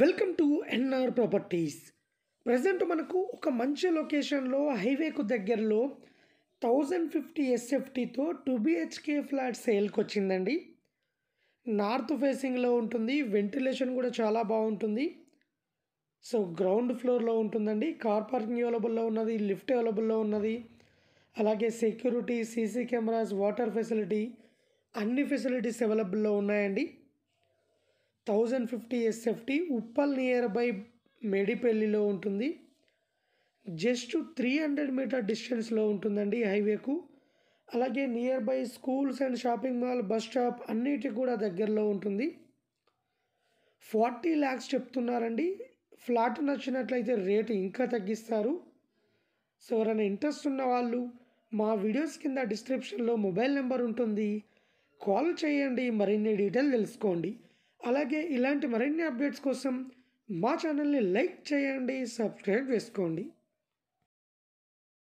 welcome to NR properties present మనకు ఒక మంచి లొకేషన్లో హైవేకు దగ్గరలో థౌజండ్ ఫిఫ్టీ ఎస్ఎఫ్టీతో టూ బిహెచ్కే ఫ్లాట్ సేల్కి వచ్చిందండి నార్త్ ఫేసింగ్లో ఉంటుంది వెంటిలేషన్ కూడా చాలా బాగుంటుంది సో గ్రౌండ్ ఫ్లోర్లో ఉంటుందండి కార్ పార్కింగ్ అవైలబుల్లో ఉన్నది లిఫ్ట్ అవైలబుల్లో ఉన్నది అలాగే security CC cameras water facility అన్ని ఫెసిలిటీస్ అవైలబుల్లో ఉన్నాయండి thousand fifty SFT Uppal near by మేడిపల్లిలో ఉంటుంది జస్ట్ త్రీ హండ్రెడ్ మీటర్ డిస్టెన్స్లో ఉంటుందండి హైవేకు అలాగే near by schools and shopping mall bus stop అన్నిటి కూడా దగ్గరలో ఉంటుంది ఫార్టీ ల్యాక్స్ చెప్తున్నారండి ఫ్లాట్ నచ్చినట్లయితే రేటు ఇంకా తగ్గిస్తారు సో ఎవరైనా ఇంట్రెస్ట్ ఉన్న వాళ్ళు మా వీడియోస్ కింద డిస్క్రిప్షన్లో మొబైల్ నెంబర్ ఉంటుంది కాల్ చేయండి మరిన్ని డీటెయిల్ తెలుసుకోండి అలాగే ఇలాంటి మరిన్ని అప్డేట్స్ కోసం మా ఛానల్ని లైక్ చేయండి సబ్స్క్రైబ్ చేసుకోండి